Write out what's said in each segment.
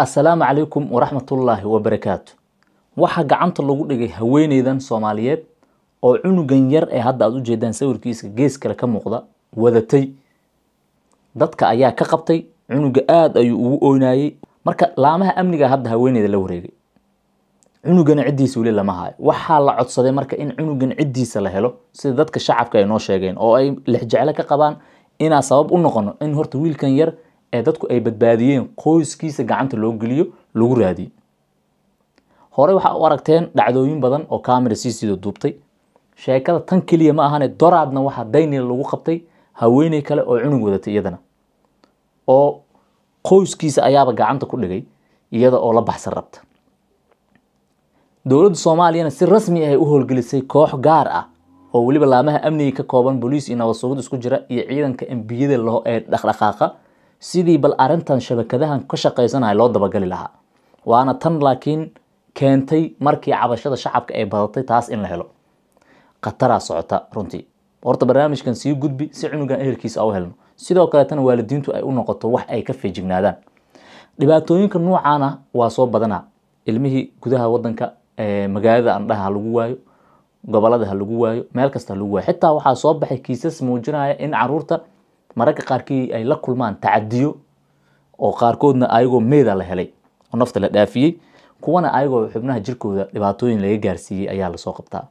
asalaamu calaykum waraxmatullaahi wabarakaatu waxaa gacanta lagu dhigay haweeneydan soomaaliyeed oo cunugan yar ee hadda aad u jeedaan sawirkiisa gees kale ka muuqda wadatay dadka ayaa ka qabtay cunuga aad ayuu ugu oynayey marka laamaha amniga hadda haweeneyda la wareegay cunugana ciddiisa weli lama hayo waxaa la codsaday marka in cunugan ciddiisa la helo sida dadka shacabka ay noo sheegeen oo ay lixjecle ka qabaan inaa sabab u noqono in horta wiilkan yar ee dadku ay badbaadiyeen qoyskiisa gacanta loo geliyo lagu raadiyey horey waxaa u aragteen dhacdooyin badan oo kaamira sii duubtay sheekada tan keliya ma ahane doraadna waxaa daynil lagu qabtay haweeney kale oo cunug wadatay iyadana oo qoyskiisa ayaaba gacanta ku dhigay iyada oo la baxsan rabta dowladda soomaaliyana si rasmi ah ay u howlgelisay koox gaar ah oo weliba laamaha amniga ka kooban boliis iyo nabad isku jira iyo ciidanka embiyada ee dhaqdhaqaaqa sidii bal arintan shabakadahan ka shaqaysanaya loo dabagali lahaa waana tan laakiin keentay markii cabashada shacabka ay badatay taas in la helo khataraa socota runtii horta barnaamijkan sii gudbi si cunugan ehelkiisa u helno sidoo kaleetana waalidiintu ay u noqoto wax ay ka feejignaadaan dhibaatooyinka nuucaana waa soo badanaa ilmihii gudaha wadanka magaalada andhaha lagu waayo gobolada ha lagu waayo meel kasta ha lagu waayo xitaa waxaa soo baxay kiisas muujinaya in caruurta mararka qaarkii ay la kulmaan tacadiyo oo qaarkoodna ayagoo meeda la helay oo nafta la dhaafiyey kuwana ayagoo xubnaha jirkooda dhibaatooyin laga gaarsiiyey ayaa lasoo qabtaa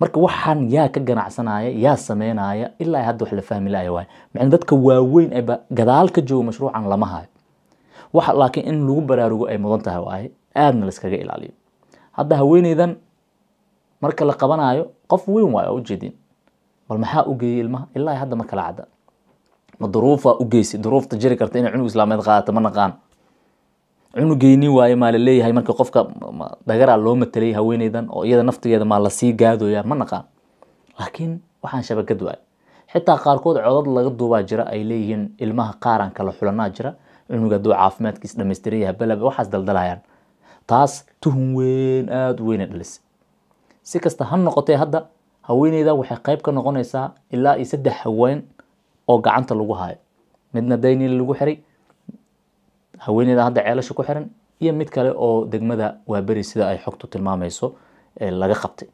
marka waxaan yaa ka ganacsanaya yaa sameynaya ilaa hadda wax la fahmi laaya waay macna dadka waaweyn ee gadaal ka jooga mashruucan lama hayo waxa laakiin in lagu baraarugo ay mudan tahay waaye aadna laskaga ilaaliyo hadda haweeneydan marka la qabanayo qof weyn waayo ujeedin bal maxaa u geeyey ilmaha ilaa hadda ma cadda ma duruufa u geysi duruufta jiri karta inay cunug islaameed qaadato ma naqaan cunugeyni waaye maa laleeyahay marka qofka dagaraa loo matalay haweeneydan oo iyada naftigeeda maa lasii gaadoya ma naqaan laakiin waxaan shabakad waay xitaa qaarkood codad laga duubaa jira ay leeyihiin ilmaha qaaran kala xulanaa jira cunuga aduu caafimaadkiis dhamaystiran yahay waxaas daldalayaan taas tuhun weyn aada u weyna dhalisa si kasta ha noqotee hadda haweeneydan waxay qayb ka noqonaysaa ilaa iyo saddex haween oo gacanta lagu hayo midna daynin lagu xiray haweeneyda hadda ceelasha ku xiran iyo mid kale oo degmada waaberi sida ay xogtu tilmaamayso laga qabtay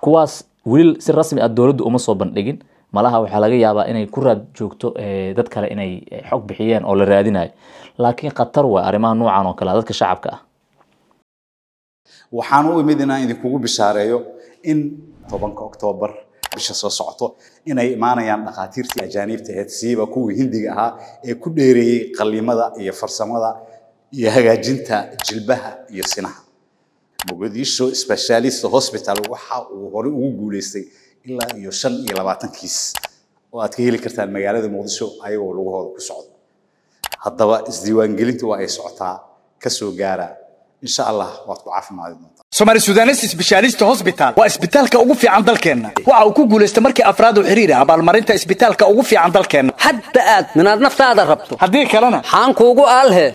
kuwaas weli si rasmi ah dowladdu uma soo bandhigin malaha waxaa laga yaabaa inay ku raad joogto dad kale inay eh, xog bixiyeen oo la raadinayo laakiin khatar waa arrimaha noocan oo kale ah, dadka shacabka ah waxaan u imid inaan idinkugu bishaareeyo in tobanka oktoobar bisha soo socoto inay imaanayaan dhakhaatiirtii ajaaniibta ahayd siiba kuwii hindiga ahaa ee ku dheereeyey qalimada iyo farsamada iyo hagaajinta jilbaha iyo sinaha muqdisho specialist hospital waxa uu horey ugu guuleystay ilaa iyo shan iyo labaatan kiis oo aad ka heli kartaan magaalada muqdisho ayagoo lagahooda ku socdo haddaba isdiiwaangelintu waa ay socotaa kasoo gaara insha allah waad ku caafimaadi doontaa somaali sudanesis bishaalista hosbitaal waa isbitaalka ugu fiican dalkeenna waxa uu ku guulaystay markii afraad u xiriir ah abaalmarinta isbitaalka ugu fiican dalkeenna hadda aad minaad naftaada rabto haddii kalena xaankuugu aalhe